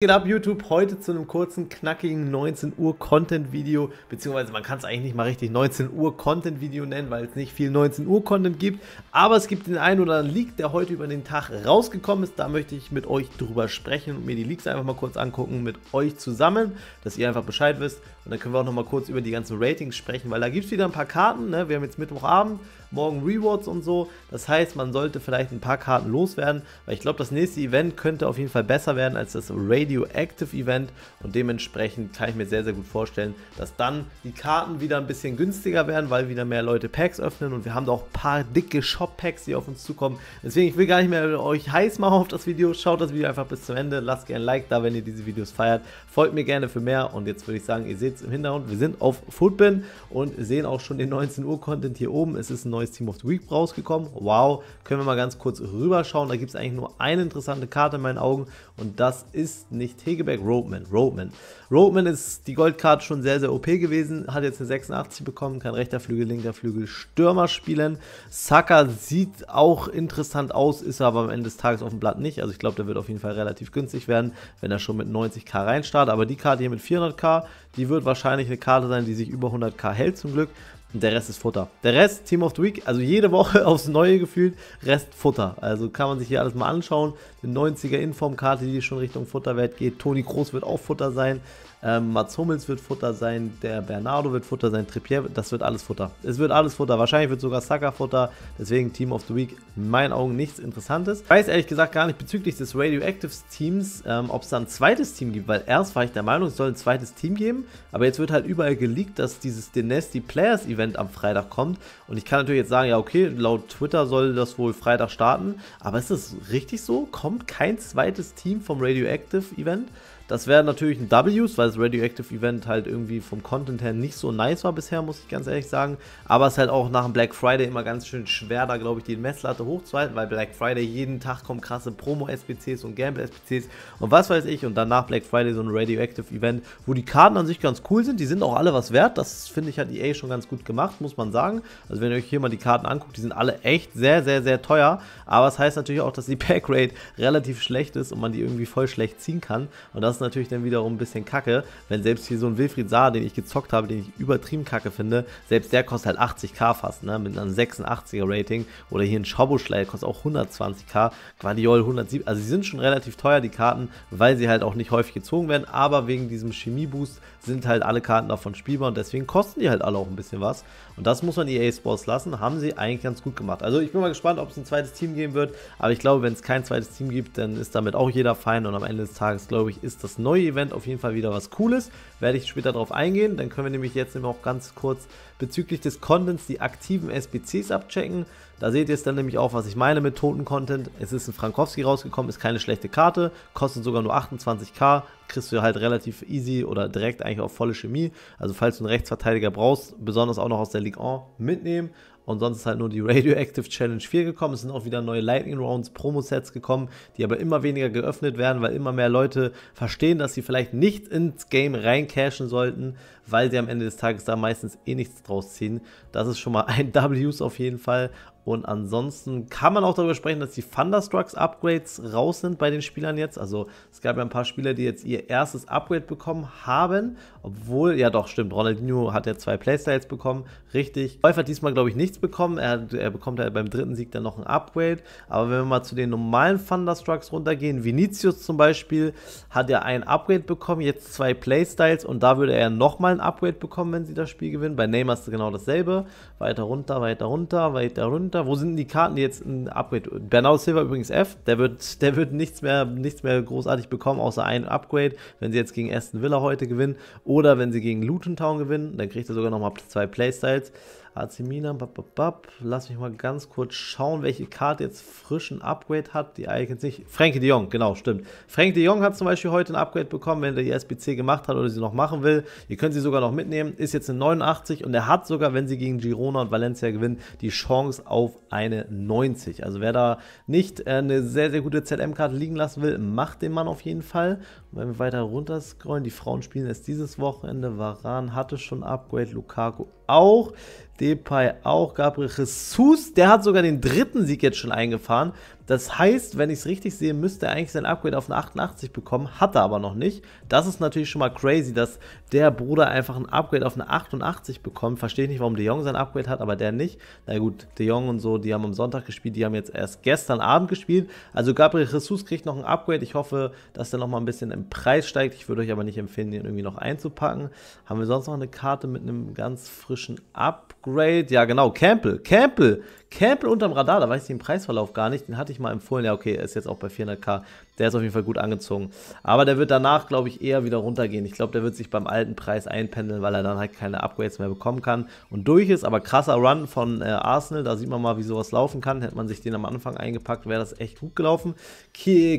geht ab YouTube? Heute zu einem kurzen, knackigen 19 Uhr Content Video, beziehungsweise man kann es eigentlich nicht mal richtig 19 Uhr Content Video nennen, weil es nicht viel 19 Uhr Content gibt, aber es gibt den einen oder anderen Leak, der heute über den Tag rausgekommen ist, da möchte ich mit euch drüber sprechen und mir die Leaks einfach mal kurz angucken mit euch zusammen, dass ihr einfach Bescheid wisst und dann können wir auch nochmal kurz über die ganzen Ratings sprechen, weil da gibt es wieder ein paar Karten. Ne? Wir haben jetzt Mittwochabend, morgen Rewards und so. Das heißt, man sollte vielleicht ein paar Karten loswerden, weil ich glaube, das nächste Event könnte auf jeden Fall besser werden als das Radioactive Event. Und dementsprechend kann ich mir sehr, sehr gut vorstellen, dass dann die Karten wieder ein bisschen günstiger werden, weil wieder mehr Leute Packs öffnen. Und wir haben da auch ein paar dicke Shop-Packs, die auf uns zukommen. Deswegen, ich will gar nicht mehr euch heiß machen auf das Video. Schaut das Video einfach bis zum Ende. Lasst gerne ein Like da, wenn ihr diese Videos feiert. Folgt mir gerne für mehr. Und jetzt würde ich sagen, ihr seht jetzt im Hintergrund. Wir sind auf Footbin und sehen auch schon den 19 Uhr Content hier oben. Es ist ein neues Team of the Week rausgekommen. Wow, können wir mal ganz kurz rüberschauen. Da gibt es eigentlich nur eine interessante Karte in meinen Augen und das ist nicht Hegeberg, Roadman. Roadman. Roadman ist die Goldkarte schon sehr, sehr OP gewesen. Hat jetzt eine 86 bekommen, kann rechter Flügel, linker Flügel, Stürmer spielen. Saka sieht auch interessant aus, ist aber am Ende des Tages auf dem Blatt nicht. Also ich glaube, der wird auf jeden Fall relativ günstig werden, wenn er schon mit 90k reinstartet. Aber die Karte hier mit 400k, die wird wahrscheinlich eine Karte sein, die sich über 100k hält zum Glück. Und der Rest ist Futter. Der Rest, Team of the Week, also jede Woche aufs Neue gefühlt, Rest Futter. Also kann man sich hier alles mal anschauen. Eine 90er Informkarte, die schon Richtung Futterwert geht. Toni Groß wird auch Futter sein. Ähm, Mats Hummels wird Futter sein, der Bernardo wird Futter sein, Trippier, das wird alles Futter. Es wird alles Futter. Wahrscheinlich wird sogar Saka Futter. Deswegen Team of the Week, in meinen Augen nichts Interessantes. Ich weiß ehrlich gesagt gar nicht bezüglich des Radioactive Teams, ähm, ob es da ein zweites Team gibt, weil erst war ich der Meinung, es soll ein zweites Team geben, aber jetzt wird halt überall geleakt, dass dieses Dynasty Players Event am Freitag kommt. Und ich kann natürlich jetzt sagen, ja, okay, laut Twitter soll das wohl Freitag starten, aber ist das richtig so? Kommt kein zweites Team vom Radioactive Event? Das wäre natürlich ein W, weil das Radioactive Event halt irgendwie vom Content her nicht so nice war bisher, muss ich ganz ehrlich sagen. Aber es ist halt auch nach dem Black Friday immer ganz schön schwer, da glaube ich die Messlatte hochzuhalten, weil Black Friday jeden Tag kommen krasse Promo-SPCs und Gamble-SPCs und was weiß ich. Und danach Black Friday so ein Radioactive Event, wo die Karten an sich ganz cool sind. Die sind auch alle was wert. Das finde ich hat EA schon ganz gut gemacht, muss man sagen. Also wenn ihr euch hier mal die Karten anguckt, die sind alle echt sehr, sehr, sehr teuer. Aber es das heißt natürlich auch, dass die Packrate relativ schlecht ist und man die irgendwie voll schlecht ziehen kann. Und das ist natürlich dann wiederum ein bisschen kacke kacke, wenn selbst hier so ein Wilfried Saar, den ich gezockt habe, den ich übertrieben kacke finde, selbst der kostet halt 80k fast, ne, mit einem 86er Rating oder hier ein Schoboschlei kostet auch 120k, Guardiol 107, also sie sind schon relativ teuer, die Karten, weil sie halt auch nicht häufig gezogen werden, aber wegen diesem Chemieboost sind halt alle Karten davon spielbar und deswegen kosten die halt alle auch ein bisschen was. Und das muss man EA Sports lassen, haben sie eigentlich ganz gut gemacht. Also ich bin mal gespannt, ob es ein zweites Team geben wird, aber ich glaube, wenn es kein zweites Team gibt, dann ist damit auch jeder fein und am Ende des Tages, glaube ich, ist das neue Event auf jeden Fall wieder was Cooles. Werde ich später darauf eingehen, dann können wir nämlich jetzt nämlich auch ganz kurz bezüglich des Contents die aktiven SBCs abchecken. Da seht ihr es dann nämlich auch, was ich meine mit toten Content. Es ist ein Frankowski rausgekommen, ist keine schlechte Karte, kostet sogar nur 28k, kriegst du halt relativ easy oder direkt eigentlich auf volle Chemie. Also falls du einen Rechtsverteidiger brauchst, besonders auch noch aus der Ligue 1 mitnehmen. Und sonst ist halt nur die Radioactive Challenge 4 gekommen. Es sind auch wieder neue Lightning Rounds, Promo-Sets gekommen, die aber immer weniger geöffnet werden, weil immer mehr Leute verstehen, dass sie vielleicht nicht ins Game reincashen sollten, weil sie am Ende des Tages da meistens eh nichts draus ziehen. Das ist schon mal ein Ws auf jeden Fall. Und ansonsten kann man auch darüber sprechen, dass die Thunderstrucks Upgrades raus sind bei den Spielern jetzt. Also es gab ja ein paar Spieler, die jetzt ihr erstes Upgrade bekommen haben. Obwohl, ja doch, stimmt, Ronaldinho hat ja zwei Playstyles bekommen. Richtig. Wolf hat diesmal, glaube ich, nichts bekommen. Er, er bekommt ja halt beim dritten Sieg dann noch ein Upgrade. Aber wenn wir mal zu den normalen Thunderstrucks runtergehen, Vinicius zum Beispiel hat ja ein Upgrade bekommen, jetzt zwei Playstyles und da würde er nochmal ein Upgrade bekommen, wenn sie das Spiel gewinnen. Bei Neymar ist genau dasselbe. Weiter runter, weiter runter, weiter runter runter. Wo sind die Karten, die jetzt ein Upgrade? Bernardo Silva übrigens F. Der wird, der wird nichts, mehr, nichts mehr großartig bekommen, außer ein Upgrade. Wenn sie jetzt gegen Aston Villa heute gewinnen oder wenn sie gegen Luton Town gewinnen, dann kriegt er sogar nochmal zwei Playstyles. AC Milan, bap, bap, bap. lass mich mal ganz kurz schauen, welche Karte jetzt frischen Upgrade hat. Die Icons nicht. Frankie de Jong, genau, stimmt. Frankie de Jong hat zum Beispiel heute ein Upgrade bekommen, wenn er die SBC gemacht hat oder sie noch machen will. Ihr könnt sie sogar noch mitnehmen. Ist jetzt eine 89 und er hat sogar, wenn sie gegen Girona und Valencia gewinnen, die Chance auf eine 90. Also wer da nicht äh, eine sehr, sehr gute ZM-Karte liegen lassen will, macht den Mann auf jeden Fall. Und wenn wir weiter runter scrollen, die Frauen spielen erst dieses Wochenende. Varan hatte schon Upgrade, Lukaku auch. Depay auch, Gabriel Jesus, der hat sogar den dritten Sieg jetzt schon eingefahren. Das heißt, wenn ich es richtig sehe, müsste er eigentlich sein Upgrade auf eine 88 bekommen, hat er aber noch nicht. Das ist natürlich schon mal crazy, dass der Bruder einfach ein Upgrade auf eine 88 bekommt. Verstehe ich nicht, warum De Jong sein Upgrade hat, aber der nicht. Na gut, De Jong und so, die haben am Sonntag gespielt, die haben jetzt erst gestern Abend gespielt. Also Gabriel Jesus kriegt noch ein Upgrade. Ich hoffe, dass der nochmal ein bisschen im Preis steigt. Ich würde euch aber nicht empfehlen, den irgendwie noch einzupacken. Haben wir sonst noch eine Karte mit einem ganz frischen Upgrade? Ja, genau, Campbell, Campbell, Campbell unterm Radar. Da weiß ich den Preisverlauf gar nicht. Den hatte ich nicht mal empfohlen. Ja, okay, er ist jetzt auch bei 400k. Der ist auf jeden Fall gut angezogen. Aber der wird danach, glaube ich, eher wieder runtergehen. Ich glaube, der wird sich beim alten Preis einpendeln, weil er dann halt keine Upgrades mehr bekommen kann und durch ist. Aber krasser Run von äh, Arsenal, da sieht man mal, wie sowas laufen kann. Hätte man sich den am Anfang eingepackt, wäre das echt gut gelaufen.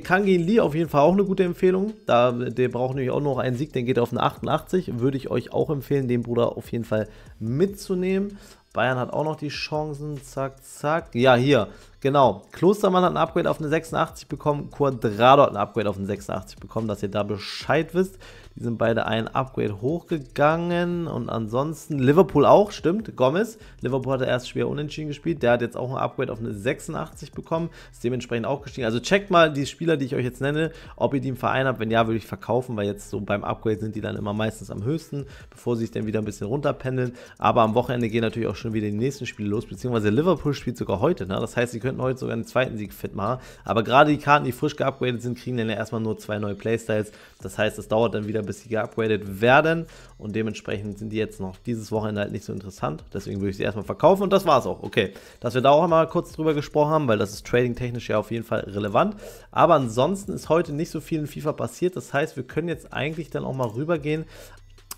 Kangi Lee auf jeden Fall auch eine gute Empfehlung. Da, der braucht nämlich auch noch einen Sieg, den geht auf eine 88. Würde ich euch auch empfehlen, den Bruder auf jeden Fall mitzunehmen. Bayern hat auch noch die Chancen. Zack, zack. Ja, hier. Genau, Klostermann hat ein Upgrade auf eine 86 bekommen, Quadrado hat ein Upgrade auf eine 86 bekommen, dass ihr da Bescheid wisst. Die sind beide ein Upgrade hochgegangen und ansonsten Liverpool auch, stimmt, Gomez. Liverpool hat erst schwer unentschieden gespielt, der hat jetzt auch ein Upgrade auf eine 86 bekommen, ist dementsprechend auch gestiegen. Also checkt mal die Spieler, die ich euch jetzt nenne, ob ihr die im Verein habt. Wenn ja, würde ich verkaufen, weil jetzt so beim Upgrade sind die dann immer meistens am höchsten, bevor sie sich dann wieder ein bisschen runterpendeln. Aber am Wochenende gehen natürlich auch schon wieder die nächsten Spiele los, beziehungsweise Liverpool spielt sogar heute. Ne? Das heißt, sie können könnten heute sogar einen zweiten Sieg fit machen. Aber gerade die Karten, die frisch geupgradet sind, kriegen dann ja erstmal nur zwei neue Playstyles. Das heißt, es dauert dann wieder, bis sie geupgradet werden. Und dementsprechend sind die jetzt noch dieses Wochenende halt nicht so interessant. Deswegen würde ich sie erstmal verkaufen und das war's auch. Okay, dass wir da auch mal kurz drüber gesprochen haben, weil das ist trading-technisch ja auf jeden Fall relevant. Aber ansonsten ist heute nicht so viel in FIFA passiert. Das heißt, wir können jetzt eigentlich dann auch mal rübergehen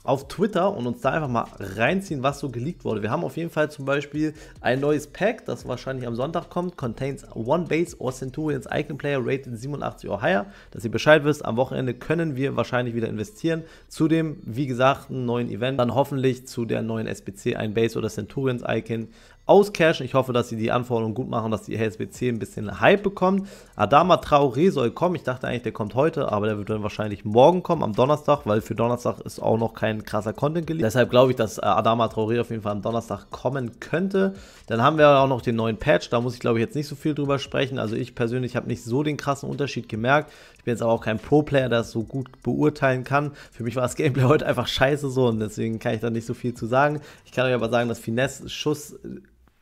auf Twitter und uns da einfach mal reinziehen, was so geleakt wurde. Wir haben auf jeden Fall zum Beispiel ein neues Pack, das wahrscheinlich am Sonntag kommt, contains One Base or Centurions Icon Player rated 87 or higher. Dass ihr Bescheid wisst, am Wochenende können wir wahrscheinlich wieder investieren. Zu dem, wie gesagt, neuen Event, dann hoffentlich zu der neuen SBC ein Base oder Centurions Icon auscashen. Ich hoffe, dass sie die Anforderungen gut machen, dass die HSBC ein bisschen Hype bekommt. Adama Traoré soll kommen. Ich dachte eigentlich, der kommt heute, aber der wird dann wahrscheinlich morgen kommen, am Donnerstag, weil für Donnerstag ist auch noch kein krasser Content geliefert. Deshalb glaube ich, dass äh, Adama Traoré auf jeden Fall am Donnerstag kommen könnte. Dann haben wir auch noch den neuen Patch. Da muss ich, glaube ich, jetzt nicht so viel drüber sprechen. Also ich persönlich habe nicht so den krassen Unterschied gemerkt. Ich bin jetzt aber auch kein Pro-Player, der es so gut beurteilen kann. Für mich war das Gameplay heute einfach scheiße so und deswegen kann ich da nicht so viel zu sagen. Ich kann euch aber sagen, dass Finesse-Schuss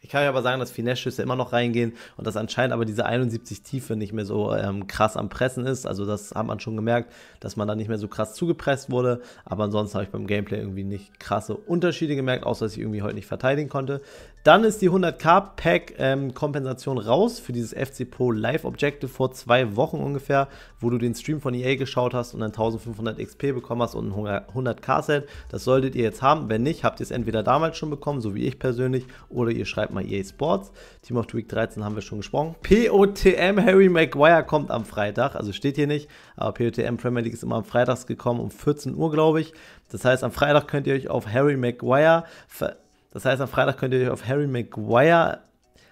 ich kann ja aber sagen, dass Finesse-Schüsse immer noch reingehen und dass anscheinend aber diese 71 Tiefe nicht mehr so ähm, krass am Pressen ist. Also das hat man schon gemerkt, dass man da nicht mehr so krass zugepresst wurde. Aber ansonsten habe ich beim Gameplay irgendwie nicht krasse Unterschiede gemerkt, außer dass ich irgendwie heute nicht verteidigen konnte. Dann ist die 100k Pack ähm, Kompensation raus für dieses FC Pro Live Objective vor zwei Wochen ungefähr, wo du den Stream von EA geschaut hast und dann 1500 XP bekommen hast und ein 100k Set. Das solltet ihr jetzt haben. Wenn nicht, habt ihr es entweder damals schon bekommen, so wie ich persönlich, oder ihr schreibt mal EA Sports. Team of the Week 13 haben wir schon gesprochen. POTM Harry Maguire kommt am Freitag, also steht hier nicht, aber POTM Premier League ist immer am Freitags gekommen um 14 Uhr, glaube ich. Das heißt, am Freitag könnt ihr euch auf Harry Maguire ver das heißt, am Freitag könnt ihr euch auf Harry Maguire.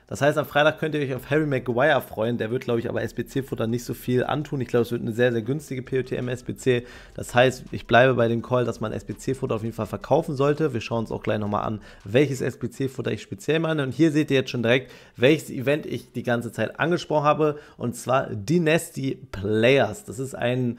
Das heißt, am Freitag könnt ihr euch auf Harry Maguire freuen. Der wird, glaube ich, aber SBC-Futter nicht so viel antun. Ich glaube, es wird eine sehr, sehr günstige POTM-SBC. Das heißt, ich bleibe bei dem Call, dass man SBC-Futter auf jeden Fall verkaufen sollte. Wir schauen uns auch gleich nochmal an, welches SBC-Futter ich speziell meine. Und hier seht ihr jetzt schon direkt, welches Event ich die ganze Zeit angesprochen habe. Und zwar Dynasty Players. Das ist ein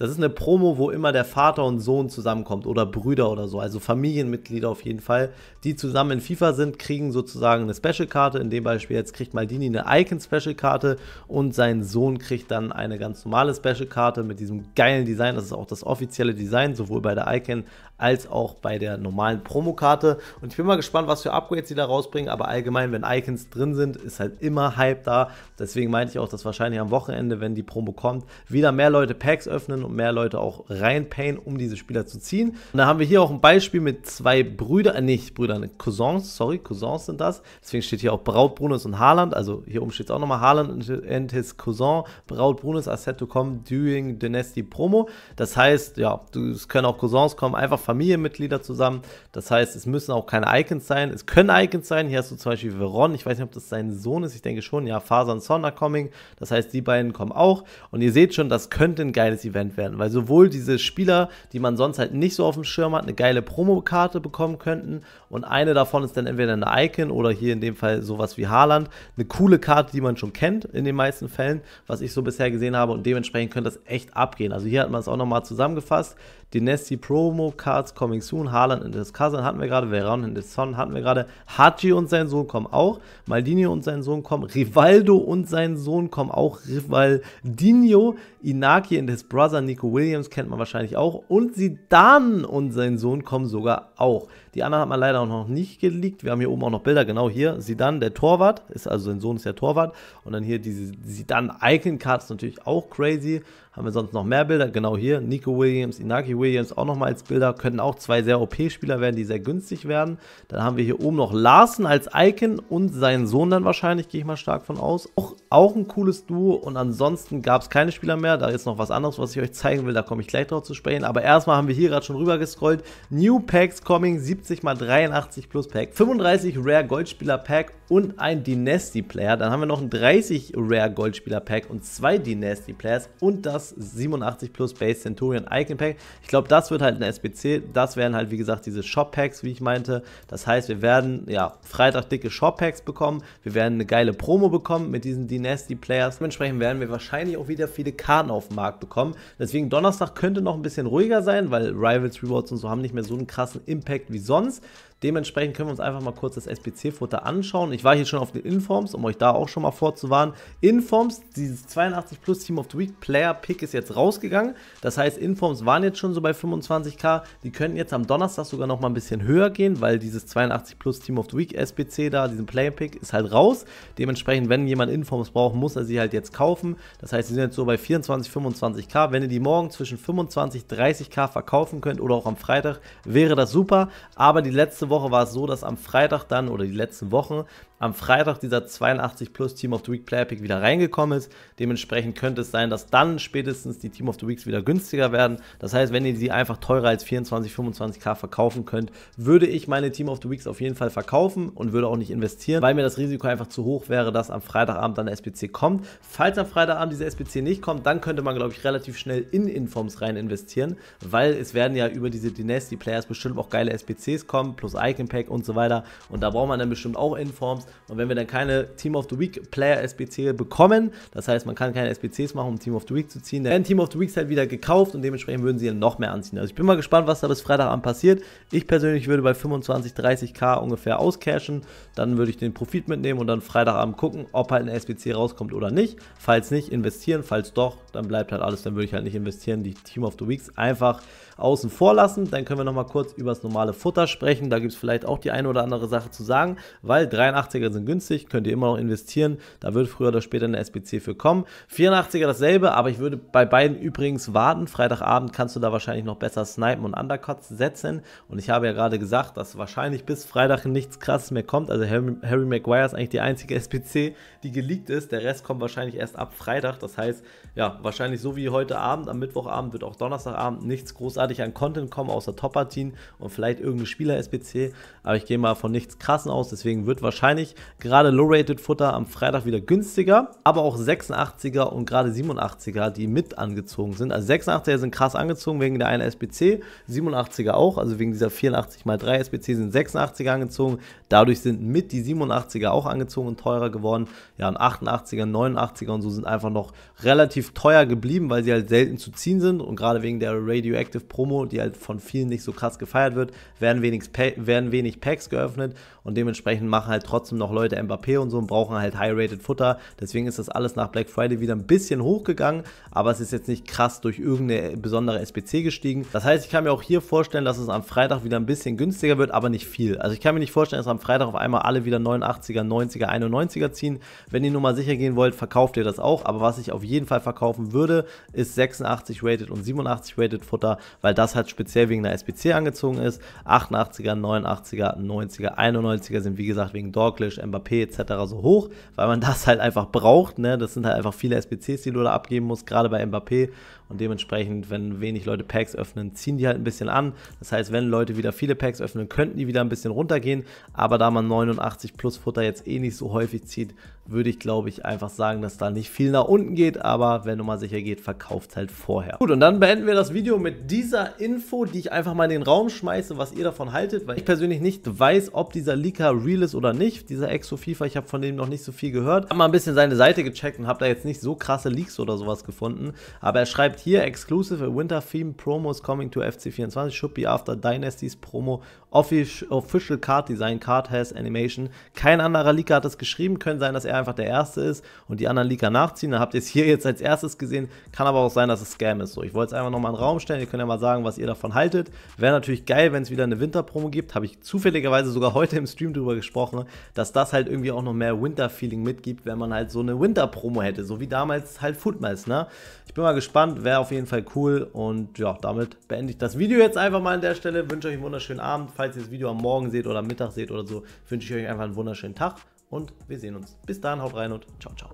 das ist eine Promo, wo immer der Vater und Sohn zusammenkommt oder Brüder oder so, also Familienmitglieder auf jeden Fall, die zusammen in FIFA sind, kriegen sozusagen eine Special-Karte. In dem Beispiel jetzt kriegt Maldini eine Icon-Special-Karte und sein Sohn kriegt dann eine ganz normale Special-Karte mit diesem geilen Design. Das ist auch das offizielle Design, sowohl bei der Icon als auch bei der normalen Promokarte. Und ich bin mal gespannt, was für Upgrades sie da rausbringen. Aber allgemein, wenn Icons drin sind, ist halt immer Hype da. Deswegen meinte ich auch, dass wahrscheinlich am Wochenende, wenn die Promo kommt, wieder mehr Leute Packs öffnen und mehr Leute auch reinpayen, um diese Spieler zu ziehen. Und da haben wir hier auch ein Beispiel mit zwei Brüdern, äh, nicht Brüdern, Cousins, sorry, Cousins sind das. Deswegen steht hier auch Braut Brunus und Haaland, also hier oben steht es auch nochmal Haaland and his Cousin, Braut Brunus, Assetto kommen, Doing Dynasty Promo. Das heißt, ja, es können auch Cousins kommen, einfach Familienmitglieder zusammen. Das heißt, es müssen auch keine Icons sein, es können Icons sein. Hier hast du zum Beispiel Veron, ich weiß nicht, ob das sein Sohn ist, ich denke schon, ja, Faser und Son are coming. Das heißt, die beiden kommen auch. Und ihr seht schon, das könnte ein geiles Event werden werden, weil sowohl diese Spieler, die man sonst halt nicht so auf dem Schirm hat, eine geile Promokarte bekommen könnten und eine davon ist dann entweder eine Icon oder hier in dem Fall sowas wie Haaland. Eine coole Karte, die man schon kennt in den meisten Fällen, was ich so bisher gesehen habe. Und dementsprechend könnte das echt abgehen. Also hier hat man es auch nochmal zusammengefasst. Die Nasty Promo Cards coming soon. Haaland in his Cousin hatten wir gerade. Veron in das Son hatten wir gerade. Haji und sein Sohn kommen auch. Maldini und sein Sohn kommen. Rivaldo und sein Sohn kommen auch. Rivaldinho. Inaki in his brother. Nico Williams kennt man wahrscheinlich auch. Und Sidan und sein Sohn kommen sogar auch. Die anderen hat man leider noch nicht geleakt. Wir haben hier oben auch noch Bilder. Genau hier Sidan, der Torwart. Ist also sein Sohn ist der Torwart. Und dann hier diese Sidan Icon Cards natürlich auch crazy. Haben wir sonst noch mehr Bilder? Genau hier, Nico Williams, Inaki Williams auch nochmal als Bilder. Können auch zwei sehr OP-Spieler werden, die sehr günstig werden. Dann haben wir hier oben noch Larsen als Icon und seinen Sohn dann wahrscheinlich, gehe ich mal stark von aus. Auch, auch ein cooles Duo und ansonsten gab es keine Spieler mehr. Da ist noch was anderes, was ich euch zeigen will, da komme ich gleich drauf zu sprechen. Aber erstmal haben wir hier gerade schon rüber gescrollt. New Packs coming, 70 mal 83 plus Pack, 35 Rare Goldspieler Pack und ein Dynasty Player. Dann haben wir noch ein 30 Rare Goldspieler Pack und zwei Dynasty Players und das das 87 plus Base Centurion Icon Pack. Ich glaube, das wird halt ein SBC. Das wären halt, wie gesagt, diese Shop Packs, wie ich meinte. Das heißt, wir werden, ja, Freitag dicke Shop Packs bekommen. Wir werden eine geile Promo bekommen mit diesen Dynasty Players. Dementsprechend werden wir wahrscheinlich auch wieder viele Karten auf den Markt bekommen. Deswegen Donnerstag könnte noch ein bisschen ruhiger sein, weil Rivals Rewards und so haben nicht mehr so einen krassen Impact wie sonst. Dementsprechend können wir uns einfach mal kurz das SPC-Futter anschauen. Ich war hier schon auf den Informs, um euch da auch schon mal vorzuwarnen. Informs, dieses 82 plus Team of the Week Player Pick ist jetzt rausgegangen. Das heißt, Informs waren jetzt schon so bei 25k. Die können jetzt am Donnerstag sogar noch mal ein bisschen höher gehen, weil dieses 82 plus Team of the Week SPC da, diesen Player Pick, ist halt raus. Dementsprechend, wenn jemand Informs braucht, muss er sie halt jetzt kaufen. Das heißt, sie sind jetzt so bei 24, 25k. Wenn ihr die morgen zwischen 25, 30k verkaufen könnt oder auch am Freitag, wäre das super. Aber die letzte Woche war es so, dass am Freitag dann oder die letzten Wochen am Freitag dieser 82 plus Team of the Week Player Pick wieder reingekommen ist. Dementsprechend könnte es sein, dass dann spätestens die Team of the Weeks wieder günstiger werden. Das heißt, wenn ihr sie einfach teurer als 24, 25k verkaufen könnt, würde ich meine Team of the Weeks auf jeden Fall verkaufen und würde auch nicht investieren, weil mir das Risiko einfach zu hoch wäre, dass am Freitagabend dann eine SPC kommt. Falls am Freitagabend diese SPC nicht kommt, dann könnte man, glaube ich, relativ schnell in Informs rein investieren, weil es werden ja über diese Dynasty Players bestimmt auch geile SPCs kommen, plus Icon Pack und so weiter. Und da braucht man dann bestimmt auch Informs. Und wenn wir dann keine Team of the Week Player SBC bekommen, das heißt, man kann keine SBCs machen, um Team of the Week zu ziehen, dann werden Team of the Weeks halt wieder gekauft und dementsprechend würden sie dann noch mehr anziehen. Also ich bin mal gespannt, was da bis Freitagabend passiert. Ich persönlich würde bei 25, 30k ungefähr auscashen. Dann würde ich den Profit mitnehmen und dann Freitagabend gucken, ob halt ein SBC rauskommt oder nicht. Falls nicht, investieren. Falls doch, dann bleibt halt alles. Dann würde ich halt nicht investieren. Die Team of the Weeks einfach außen vor lassen. Dann können wir nochmal kurz über das normale Futter sprechen. Da gibt es vielleicht auch die eine oder andere Sache zu sagen, weil 83er sind günstig, könnt ihr immer noch investieren. Da wird früher oder später eine SPC für kommen. 84er dasselbe, aber ich würde bei beiden übrigens warten. Freitagabend kannst du da wahrscheinlich noch besser snipen und Undercuts setzen. Und ich habe ja gerade gesagt, dass wahrscheinlich bis Freitag nichts Krasses mehr kommt. Also Harry, Harry Maguire ist eigentlich die einzige SPC, die geleakt ist. Der Rest kommt wahrscheinlich erst ab Freitag. Das heißt, ja, wahrscheinlich so wie heute Abend, am Mittwochabend wird auch Donnerstagabend nichts großartiges großartig an Content kommen, außer Top-Partien und vielleicht irgendein Spieler-SBC. Aber ich gehe mal von nichts Krassen aus. Deswegen wird wahrscheinlich gerade Low-Rated-Futter am Freitag wieder günstiger. Aber auch 86er und gerade 87er, die mit angezogen sind. Also 86er sind krass angezogen wegen der einen SBC, 87er auch. Also wegen dieser 84 x 3 SBC sind 86er angezogen. Dadurch sind mit die 87er auch angezogen und teurer geworden. Ja, und 88er, 89er und so sind einfach noch relativ teuer geblieben, weil sie halt selten zu ziehen sind. Und gerade wegen der Radioactive Pro Promo, die halt von vielen nicht so krass gefeiert wird, werden wenig, pa werden wenig Packs geöffnet und dementsprechend machen halt trotzdem noch Leute Mbappé und so und brauchen halt High-Rated Futter. Deswegen ist das alles nach Black Friday wieder ein bisschen hochgegangen, aber es ist jetzt nicht krass durch irgendeine besondere SBC gestiegen. Das heißt, ich kann mir auch hier vorstellen, dass es am Freitag wieder ein bisschen günstiger wird, aber nicht viel. Also ich kann mir nicht vorstellen, dass am Freitag auf einmal alle wieder 89er, 90er, 91er ziehen. Wenn ihr nur mal sicher gehen wollt, verkauft ihr das auch. Aber was ich auf jeden Fall verkaufen würde, ist 86 Rated und 87 Rated Futter, weil das halt speziell wegen der SBC angezogen ist. 88er, 89er, 90er, 91er sind wie gesagt wegen Dorglish, Mbappé etc. so hoch, weil man das halt einfach braucht. Ne? Das sind halt einfach viele SBCs, die du da abgeben musst, gerade bei Mbappé. Und dementsprechend, wenn wenig Leute Packs öffnen, ziehen die halt ein bisschen an. Das heißt, wenn Leute wieder viele Packs öffnen, könnten die wieder ein bisschen runtergehen. Aber da man 89 plus Futter jetzt eh nicht so häufig zieht, würde ich glaube ich einfach sagen, dass da nicht viel nach unten geht. Aber wenn du mal sicher geht, verkauft halt vorher. Gut, und dann beenden wir das Video mit diesem dieser Info, die ich einfach mal in den Raum schmeiße, was ihr davon haltet, weil ich persönlich nicht weiß, ob dieser Leaker real ist oder nicht. Dieser Exo FIFA, ich habe von dem noch nicht so viel gehört. Hab mal ein bisschen seine Seite gecheckt und habe da jetzt nicht so krasse Leaks oder sowas gefunden. Aber er schreibt hier, Exclusive Winter Theme Promos coming to FC24 should be after Dynasties Promo Official Card Design Card has Animation. Kein anderer Leaker hat es geschrieben. Können sein, dass er einfach der Erste ist und die anderen Leaker nachziehen. Da habt ihr es hier jetzt als erstes gesehen. Kann aber auch sein, dass es Scam ist. So, ich wollte es einfach nochmal in den Raum stellen. Ihr könnt ja mal sagen, was ihr davon haltet. Wäre natürlich geil, wenn es wieder eine Winterpromo gibt. Habe ich zufälligerweise sogar heute im Stream drüber gesprochen, dass das halt irgendwie auch noch mehr Winter-Feeling mitgibt, wenn man halt so eine Winter-Promo hätte. So wie damals halt Footmess, ne? Ich bin mal gespannt, wäre auf jeden Fall cool. Und ja, damit beende ich das Video jetzt einfach mal an der Stelle. Wünsche euch einen wunderschönen Abend. Falls ihr das Video am Morgen seht oder am Mittag seht oder so, wünsche ich euch einfach einen wunderschönen Tag. Und wir sehen uns. Bis dahin, haut rein und ciao, ciao.